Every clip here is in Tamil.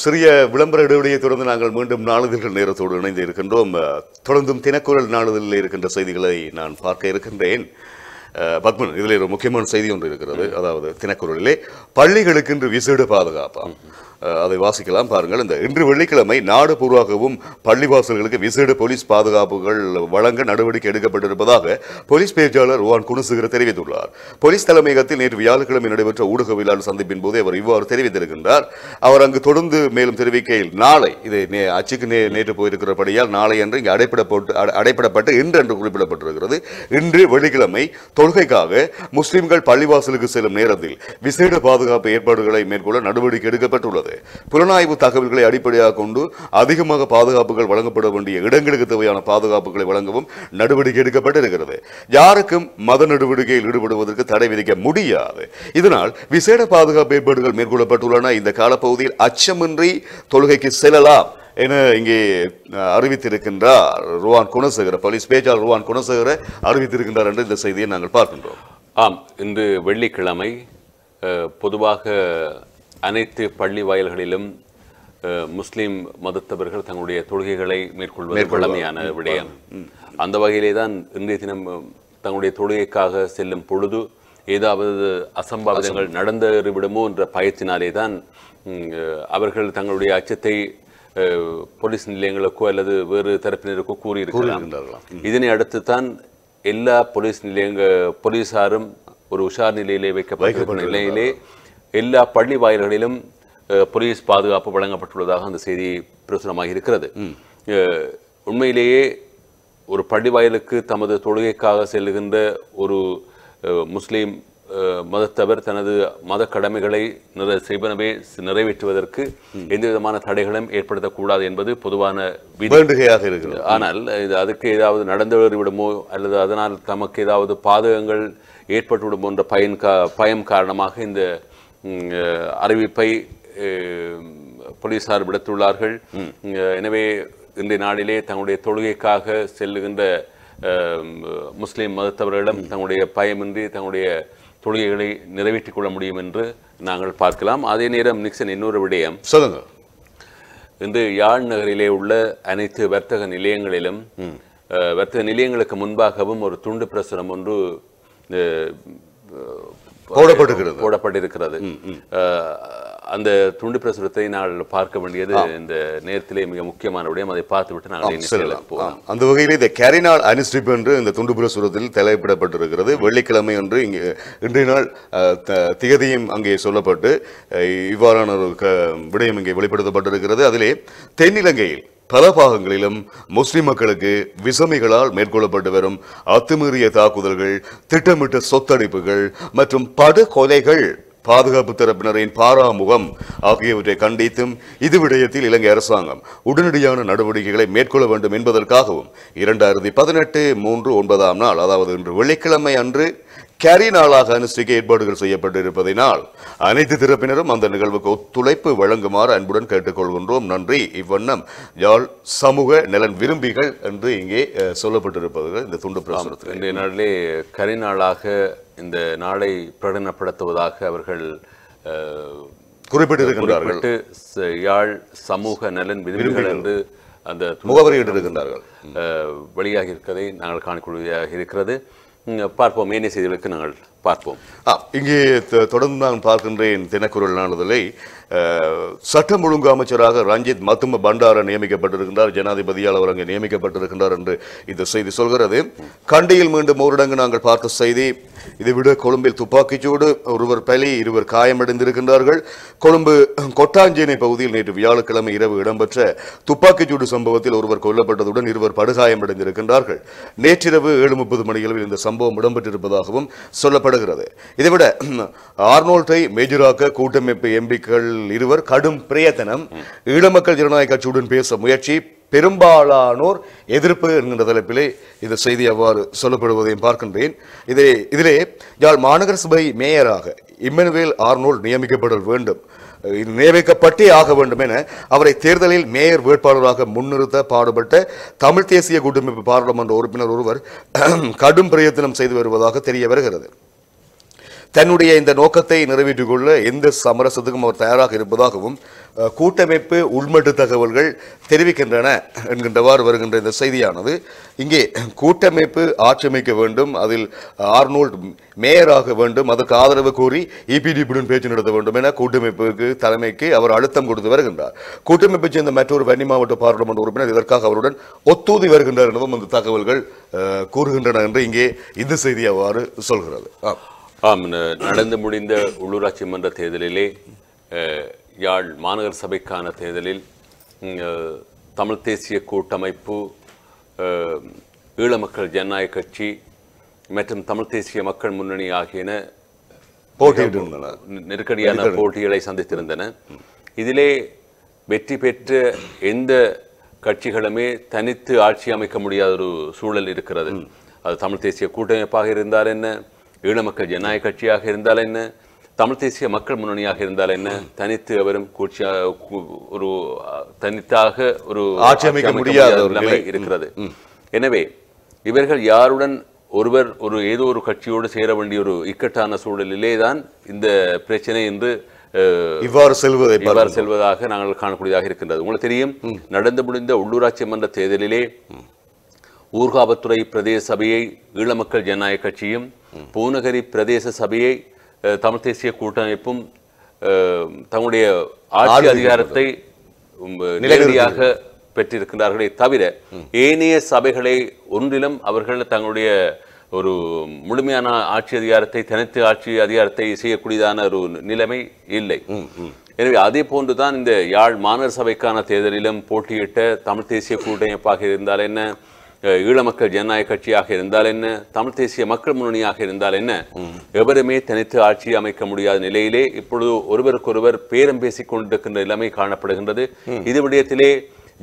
சிறிய விளம்பர இடைவெளியை தொடர்ந்து நாங்கள் மீண்டும் நாளிதழ்கள் நேரத்தோடு இணைந்து இருக்கின்றோம் தொடர்ந்தும் தினக்குரல் நாளிதழில் இருக்கின்ற செய்திகளை நான் பார்க்க இருக்கின்றேன் பத்மன் இதில் ஒரு முக்கியமான செய்தி ஒன்று இருக்கிறது அதாவது தினக்குரலிலே பள்ளிகளுக்கு இன்று விசேட பாதுகாப்பாம் அதை வாசிக்கலாம் பாருங்கள் இந்த இன்று வெள்ளிக்கிழமை நாடு பூர்வாகவும் பள்ளிவாசல்களுக்கு விசேட போலீஸ் பாதுகாப்புகள் வழங்க நடவடிக்கை எடுக்கப்பட்டிருப்பதாக போலீஸ் பேச்சாளர் ஓன் குணசுகர் தெரிவித்துள்ளார் போலீஸ் தலைமையகத்தில் நேற்று வியாழக்கிழமை நடைபெற்ற ஊடகவியலாளர் சந்திப்பின் போது அவர் இவ்வாறு தெரிவித்திருக்கின்றார் அவர் அங்கு தொடர்ந்து மேலும் தெரிவிக்கையில் நாளை இது அச்சுக்கு நே நேற்று போயிருக்கிறபடியால் நாளை என்று இங்கு அடைப்படப்பட்டு அடைப்படப்பட்டு இன்று என்று குறிப்பிடப்பட்டிருக்கிறது இன்று வெள்ளிக்கிழமை தொழுகைக்காக முஸ்லிம்கள் பள்ளிவாசலுக்கு செல்லும் நேரத்தில் விசேட பாதுகாப்பு ஏற்பாடுகளை மேற்கொள்ள நடவடிக்கை எடுக்கப்பட்டுள்ளது இருக்கிறது புலனாய்வு தகவல்களை அடிப்படையாக கொண்டு அதிகமாக பாதுகாப்புகள் வழங்கப்பட வேண்டிய இடங்களுக்கு தேவையான பாதுகாப்புகளை வழங்கவும் நடவடிக்கை எடுக்கப்பட்டிருக்கிறது யாருக்கும் மத நடவடிக்கையில் ஈடுபடுவதற்கு தடை விதிக்க முடியாது இதனால் விசேட பாதுகாப்பு ஏற்பாடுகள் மேற்கொள்ளப்பட்டுள்ளன இந்த காலப்பகுதியில் அச்சமின்றி தொழுகைக்கு செல்லலாம் என இங்கே அறிவித்திருக்கின்றார் ருவான் குணசேகர போலீஸ் பேச்சாளர் ருவான் குணசேகர அறிவித்திருக்கின்றார் என்று இந்த செய்தியை நாங்கள் பார்க்கின்றோம் ஆம் இன்று வெள்ளிக்கிழமை பொதுவாக அனைத்து பள்ளி வாயில்களிலும் முஸ்லீம் மதத்தவர்கள் தங்களுடைய தொழுகைகளை மேற்கொள்வது கடமையான விடயம் அந்த வகையிலே தான் இன்றைய தினம் தங்களுடைய தொழுகைக்காக செல்லும் பொழுது ஏதாவது அசம்பாவிதங்கள் நடந்துவிடுமோ என்ற பயத்தினாலே தான் அவர்கள் தங்களுடைய அச்சத்தை போலீஸ் நிலையங்களுக்கோ அல்லது வேறு தரப்பினருக்கோ கூறியிருக்கிறார்கள் இதனை அடுத்து தான் எல்லா போலீஸ் நிலையங்கள் போலீஸாரும் ஒரு உஷார் நிலையிலே வைக்கப்பட்ட நிலையிலே எல்லா பள்ளி வாயில்களிலும் போலீஸ் பாதுகாப்பு வழங்கப்பட்டுள்ளதாக அந்த செய்தி பிரசுரமாக இருக்கிறது உண்மையிலேயே ஒரு பள்ளி வாயிலுக்கு தமது தொழுகைக்காக செல்கின்ற ஒரு முஸ்லீம் மதத்தவர் தனது மத கடமைகளை நிறை செய்வனவே நிறைவேற்றுவதற்கு எந்த விதமான தடைகளும் ஏற்படுத்தக்கூடாது என்பது பொதுவான வேண்டுகையாக இருக்கிறது ஆனால் இது அதுக்கு ஏதாவது நடந்து விடுமோ அல்லது அதனால் தமக்கு ஏதாவது பாதகங்கள் ஏற்பட்டுவிடுமோ என்ற பயன் பயம் காரணமாக இந்த அறிவிப்பை போலீசார் விடுத்துள்ளார்கள் எனவே இன்றைய நாளிலே தங்களுடைய தொழுகைக்காக செல்லுகின்ற முஸ்லீம் மதத்தவர்களிடம் தங்களுடைய பயமின்றி தங்களுடைய தொழுகைகளை நிறைவேற்றிக் கொள்ள முடியும் என்று நாங்கள் பார்க்கலாம் அதே நேரம் நிக்சன் இன்னொரு விடயம் சொல்லுங்க இன்று யாழ் நகரிலே உள்ள அனைத்து வர்த்தக நிலையங்களிலும் வர்த்தக நிலையங்களுக்கு முன்பாகவும் ஒரு துண்டு பிரசுரம் ஒன்று போடப்பட்டிருக்கிறது போடப்பட்டிருக்கிறது அந்த துண்டு பிரசுரத்தை நாங்கள் பார்க்க வேண்டியது இந்த நேரத்திலே மிக முக்கியமான விடயம் அதை பார்த்து விட்டு நாங்கள் அந்த வகையில் இந்த கேரினால் அனிஸ்டிப் என்று இந்த துண்டு பிரசுரத்தில் தலைப்பிடப்பட்டிருக்கிறது வெள்ளிக்கிழமை அன்று இங்கே இன்றைய நாள் திகதியும் அங்கே சொல்லப்பட்டு இவ்வாறான ஒரு விடயம் இங்கே வெளிப்படுத்தப்பட்டிருக்கிறது அதிலே தென்னிலங்கையில் பல பாகங்களிலும் முஸ்லிம் மக்களுக்கு விசமிகளால் மேற்கொள்ளப்பட்டு வரும் அத்துமீறிய தாக்குதல்கள் திட்டமிட்ட சொத்தடிப்புகள் மற்றும் படுகொலைகள் பாதுகாப்பு தரப்பினரின் பாராமுகம் ஆகியவற்றை கண்டித்தும் இது விடயத்தில் இலங்கை அரசாங்கம் உடனடியான நடவடிக்கைகளை மேற்கொள்ள வேண்டும் என்பதற்காகவும் இரண்டாயிரத்தி பதினெட்டு மூன்று ஒன்பதாம் நாள் அதாவது இன்று வெள்ளிக்கிழமை அன்று கேரி நாளாக அனுஷ்டிக்க ஏற்பாடுகள் செய்யப்பட்டிருப்பதனால் அனைத்து தரப்பினரும் அந்த நிகழ்வுக்கு ஒத்துழைப்பு வழங்குமாறு அன்புடன் கேட்டுக்கொள்கின்றோம் நன்றி இவ்வண்ணம் யாழ் சமூக நலன் விரும்பிகள் என்று இங்கே சொல்லப்பட்டிருப்பது இந்த துண்டு பிரசுரத்தில் இன்றைய நாளிலே கரி நாளாக இந்த நாளை பிரகடனப்படுத்துவதாக அவர்கள் குறிப்பிட்டிருக்கின்றார்கள் யாழ் சமூக நலன் விரும்பிகள் என்று அந்த முகவரியிட்டிருக்கின்றார்கள் வெளியாகி இருக்கதை நாங்கள் காணக்கூடியதாக இருக்கிறது பார்ப்போம் ஏனைய செய்திகளுக்கு நாங்கள் பார்ப்போம் இங்கே தொடர்ந்து நான் பார்க்கின்றேன் தினக்குரல் நாளிதழை சட்டம் ஒழுங்கு அமைச்சராக ரஞ்சித் மத்தும பண்டார நியமிக்கப்பட்டிருக்கின்றார் ஜனாதிபதியால் அவர் அங்கே நியமிக்கப்பட்டிருக்கின்றார் என்று இந்த செய்தி சொல்கிறது கண்டியில் மீண்டும் ஊரடங்கு நாங்கள் பார்த்த செய்தி இதைவிட கொழும்பில் துப்பாக்கிச்சூடு ஒருவர் பலி இருவர் காயமடைந்திருக்கின்றார்கள் கொழும்பு கொட்டாஞ்சேனை பகுதியில் நேற்று வியாழக்கிழமை இரவு இடம்பெற்ற துப்பாக்கிச்சூடு சம்பவத்தில் ஒருவர் கொல்லப்பட்டதுடன் இருவர் படுகாயமடைந்திருக்கின்றார்கள் நேற்றிரவு ஏழு முப்பது மணியளவில் இந்த சம்பவம் இடம்பெற்றிருப்பதாகவும் சொல்லப்படுகிறது இதைவிட ஆர்னோல்டை மேஜராக்க கூட்டமைப்பு எம்பிக்கள் இருவர் கடும் பிரயத்தனம் ஈழமக்கள் ஜனநாயக கட்சியுடன் பேச முயற்சி பெரும்பாலானோர் எதிர்ப்பு என்கின்ற தலைப்பிலே இந்த செய்தி அவ்வாறு சொல்லப்படுவதையும் பார்க்கின்றேன் இதே இதிலே யாழ் மாநகர சபை மேயராக இம்மனுவேல் ஆர்னோல் நியமிக்கப்படல் வேண்டும் நியமிக்கப்பட்டே ஆக வேண்டும் என அவரை தேர்தலில் மேயர் வேட்பாளராக முன்னிறுத்த பாடுபட்ட தமிழ் தேசிய கூட்டமைப்பு பாராளுமன்ற உறுப்பினர் ஒருவர் கடும் பிரயத்தனம் செய்து வருவதாக தெரிய வருகிறது தன்னுடைய இந்த நோக்கத்தை நிறைவேற்றிக் கொள்ள எந்த சமரசத்துக்கும் அவர் தயாராக இருப்பதாகவும் கூட்டமைப்பு உள்மட்டு தகவல்கள் தெரிவிக்கின்றன என்கின்றவாறு வருகின்ற இந்த செய்தியானது இங்கே கூட்டமைப்பு ஆட்சியமைக்க வேண்டும் அதில் ஆர்னோல்ட் மேயராக வேண்டும் அதற்கு ஆதரவு கோரி இபிடிபியுடன் பேச்சு நடத்த வேண்டும் என கூட்டமைப்புக்கு தலைமைக்கு அவர் அழுத்தம் கொடுத்து வருகின்றார் கூட்டமைப்பை சேர்ந்த மற்றொரு வன்னி மாவட்ட பாராளுமன்ற உறுப்பினர் இதற்காக அவருடன் ஒத்தூதி வருகின்றார் எனவும் அந்த தகவல்கள் கூறுகின்றன என்று இங்கே இந்த செய்தி அவ்வாறு சொல்கிறது ஆம் நடந்து முடிந்த உள்ளூராட்சி மன்ற தேர்தலிலே யாழ் மாநகர சபைக்கான தேர்தலில் தமிழ் தேசிய கூட்டமைப்பு ஈழ மக்கள் ஜனநாயக கட்சி மற்றும் தமிழ் தேசிய மக்கள் முன்னணி ஆகியன போட்டியிட்டிருந்தன நெருக்கடியான போட்டிகளை சந்தித்திருந்தன இதிலே வெற்றி பெற்ற எந்த கட்சிகளுமே தனித்து ஆட்சி அமைக்க முடியாத ஒரு சூழல் இருக்கிறது அது தமிழ் தேசிய கூட்டமைப்பாக இருந்தால் என்ன ஈழ மக்கள் ஜனநாயக கட்சியாக இருந்தால் என்ன தமிழ் தேசிய மக்கள் முன்னணியாக இருந்தால் என்ன தனித்து அவரும் கூட்சியாக ஒரு தனித்தாக ஒரு ஆட்சி அமைக்க முடியாத இருக்கிறது எனவே இவர்கள் யாருடன் ஒருவர் ஒரு ஏதோ ஒரு கட்சியோடு சேர வேண்டிய ஒரு இக்கட்டான சூழலிலே தான் இந்த பிரச்சனை என்று இவ்வாறு செல்வதை இவ்வாறு செல்வதாக நாங்கள் காணக்கூடியதாக இருக்கின்றது உங்களுக்கு தெரியும் நடந்து முடிந்த உள்ளூராட்சி மன்ற தேர்தலிலே ஊர்காவத்துறை பிரதேச சபையை ஈழமக்கள் ஜனநாயக கட்சியும் பூநகரி பிரதேச சபையை தமிழ் தேசிய கூட்டமைப்பும் தங்களுடைய ஆட்சி அதிகாரத்தை நிலையாக பெற்றிருக்கிறார்களே தவிர ஏனைய சபைகளை ஒன்றிலும் அவர்கள் தங்களுடைய ஒரு முழுமையான ஆட்சி அதிகாரத்தை தனித்து ஆட்சி அதிகாரத்தை செய்யக்கூடியதான ஒரு நிலைமை இல்லை எனவே அதே போன்றுதான் இந்த யாழ் மாநகர சபைக்கான தேர்தலிலும் போட்டியிட்ட தமிழ் தேசிய கூட்டமைப்பாக இருந்தால் என்ன ஈழ மக்கள் ஜனநாயக கட்சியாக இருந்தால் என்ன தமிழ் தேசிய மக்கள் முன்னணியாக இருந்தால் என்ன எவருமே தனித்து ஆட்சி அமைக்க முடியாத நிலையிலே இப்பொழுது ஒருவருக்கொருவர் பேரம் பேசிக் கொண்டிருக்கின்ற நிலைமை காணப்படுகின்றது இது விடயத்திலே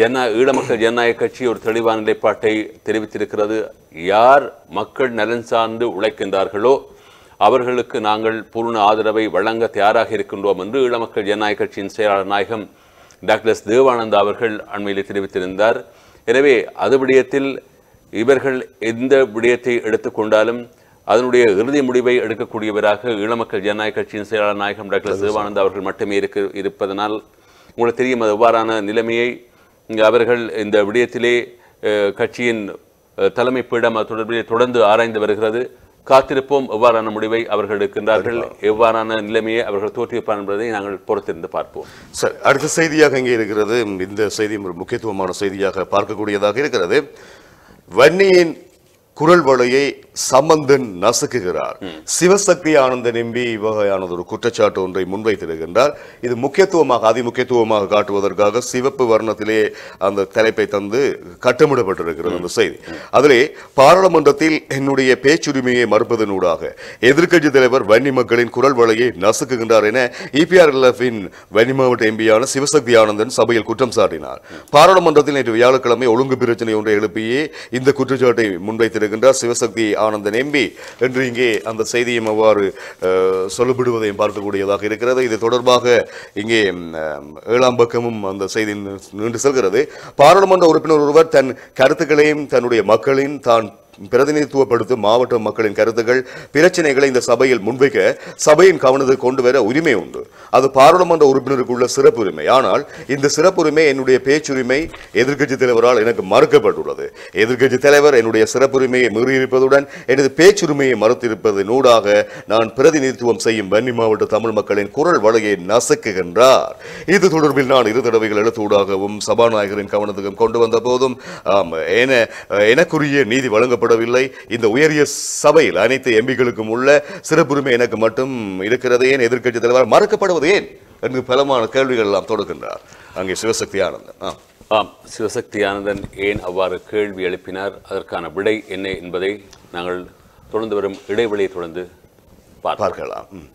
ஜன ஈழ மக்கள் ஜனநாயக கட்சி ஒரு தெளிவான நிலைப்பாட்டை தெரிவித்திருக்கிறது யார் மக்கள் நலன் சார்ந்து உழைக்கின்றார்களோ அவர்களுக்கு நாங்கள் பூர்ண ஆதரவை வழங்க தயாராக இருக்கின்றோம் என்று ஈழமக்கள் ஜனநாயக கட்சியின் செயலாளர் நாயகம் டாக்டர் தேவானந்தா அவர்கள் அண்மையில் தெரிவித்திருந்தார் எனவே அது விடயத்தில் இவர்கள் எந்த விடயத்தை எடுத்துக்கொண்டாலும் அதனுடைய இறுதி முடிவை எடுக்கக்கூடியவராக ஈழமக்கள் ஜனநாயக கட்சியின் செயலாளர் நாயகம் டாக்டர் சிவானந்த் அவர்கள் மட்டுமே இருக்க இருப்பதனால் உங்களுக்கு தெரியும் அது எவ்வாறான நிலைமையை அவர்கள் இந்த விடயத்திலே கட்சியின் தலைமை பீடம் அது தொடர்பிலே தொடர்ந்து ஆராய்ந்து வருகிறது காத்திருப்போம் எவ்வாறான முடிவை அவர்கள் எடுக்கின்றார்கள் எவ்வாறான நிலைமையை அவர்கள் தோற்றுவிப்பார் என்பதை நாங்கள் பொறுத்திருந்து பார்ப்போம் சார் அடுத்த செய்தியாக இங்கே இருக்கிறது இந்த செய்தி ஒரு முக்கியத்துவமான செய்தியாக பார்க்கக்கூடியதாக இருக்கிறது வன்னியின் குரல் வலையை சம்பந்தன் நசுக்குகிறார் சிவசக்தி ஆனந்த நம்பி இவ்வகையானது ஒரு குற்றச்சாட்டு ஒன்றை முன்வைத்திருக்கின்றார் இது முக்கியத்துவமாக அதிமுக்கியத்துவமாக காட்டுவதற்காக சிவப்பு வர்ணத்திலே அந்த தலைப்பை தந்து கட்டமிடப்பட்டிருக்கிறது அந்த செய்தி அதிலே பாராளுமன்றத்தில் என்னுடைய பேச்சுரிமையை மறுப்பதனூடாக எதிர்க்கட்சி தலைவர் வன்னி மக்களின் குரல் வலையை நசுக்குகின்றார் என இபிஆர் e வன்னி மாவட்ட எம்பியான சிவசக்தி ஆனந்தன் சபையில் குற்றம் சாட்டினார் பாராளுமன்றத்தில் நேற்று வியாழக்கிழமை ஒழுங்கு பிரச்சனை ஒன்றை எழுப்பியே இந்த குற்றச்சாட்டை முன்வைத்திருக்கிறார் வெளியிட்டிருக்கின்றார் சிவசக்தி ஆனந்த எம்பி என்று இங்கே அந்த செய்தியும் அவ்வாறு சொல்லப்படுவதையும் பார்க்கக்கூடியதாக இருக்கிறது இது தொடர்பாக இங்கே ஏழாம் பக்கமும் அந்த செய்தி நின்று செல்கிறது பாராளுமன்ற உறுப்பினர் ஒருவர் தன் கருத்துக்களையும் தன்னுடைய மக்களின் தான் பிரதிநிதித்துவப்படுத்தும் மாவட்ட மக்களின் கருத்துக்கள் பிரச்சனைகளை இந்த சபையில் முன்வைக்க சபையின் கவனத்தை கொண்டு வர உரிமை உண்டு அது பாராளுமன்ற உறுப்பினருக்குள்ள சிறப்புரிமை ஆனால் இந்த சிறப்புரிமை என்னுடைய பேச்சுரிமை எதிர்க்கட்சி தலைவரால் எனக்கு மறுக்கப்பட்டுள்ளது எதிர்க்கட்சி தலைவர் என்னுடைய சிறப்புரிமையை மீறியிருப்பதுடன் எனது பேச்சுரிமையை மறுத்திருப்பது நூடாக நான் பிரதிநிதித்துவம் செய்யும் வன்னி மாவட்ட தமிழ் மக்களின் குரல் வலையை நசுக்குகின்றார் இது தொடர்பில் நான் இரு தடவைகள் எழுத்தூடாகவும் சபாநாயகரின் கவனத்துக்கும் கொண்டு வந்த போதும் எனக்குரிய நீதி வழங்கப்பட்டு காணப்படவில்லை இந்த உயரிய சபையில் அனைத்து எம்பிகளுக்கும் உள்ள சிறப்புரிமை எனக்கு மட்டும் இருக்கிறது ஏன் எதிர்கட்சி தலைவர் மறுக்கப்படுவது ஏன் என்று பலமான கேள்விகள் எல்லாம் தொடுக்கின்றார் அங்கே சிவசக்தி ஆனந்தன் ஆம் சிவசக்தி ஆனந்தன் ஏன் அவ்வாறு கேள்வி எழுப்பினார் அதற்கான விடை என்ன என்பதை நாங்கள் தொடர்ந்து வரும் இடைவெளியை தொடர்ந்து பார்க்கலாம்